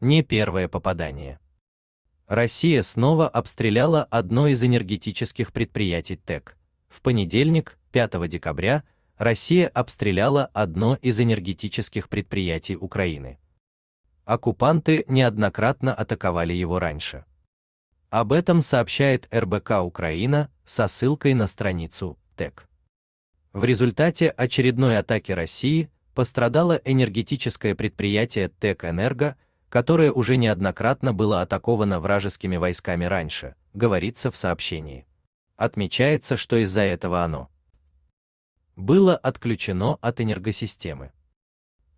не первое попадание. Россия снова обстреляла одно из энергетических предприятий ТЭК. В понедельник, 5 декабря, Россия обстреляла одно из энергетических предприятий Украины. Оккупанты неоднократно атаковали его раньше. Об этом сообщает РБК Украина со ссылкой на страницу ТЭК. В результате очередной атаки России пострадало энергетическое предприятие ТЭК «Энерго», которое уже неоднократно было атаковано вражескими войсками раньше, говорится в сообщении. Отмечается, что из-за этого оно было отключено от энергосистемы.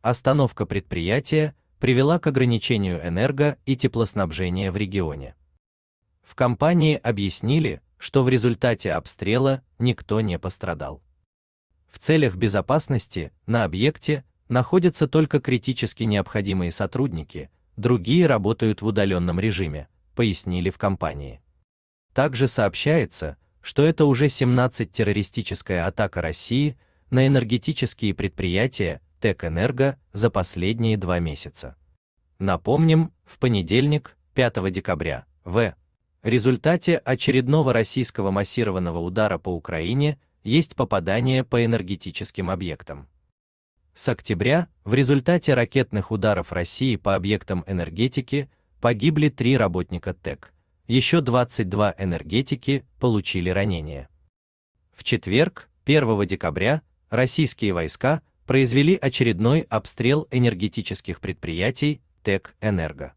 Остановка предприятия привела к ограничению энерго- и теплоснабжения в регионе. В компании объяснили, что в результате обстрела никто не пострадал. В целях безопасности на объекте находятся только критически необходимые сотрудники, другие работают в удаленном режиме, пояснили в компании. Также сообщается, что это уже 17 террористическая атака России на энергетические предприятия Тэкэнерго за последние два месяца. Напомним, в понедельник, 5 декабря, в результате очередного российского массированного удара по Украине есть попадание по энергетическим объектам. С октября в результате ракетных ударов России по объектам энергетики погибли три работника ТЭК. Еще 22 энергетики получили ранения. В четверг, 1 декабря, российские войска произвели очередной обстрел энергетических предприятий ТЭК «Энерго».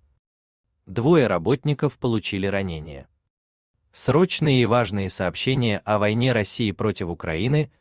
Двое работников получили ранения. Срочные и важные сообщения о войне России против Украины –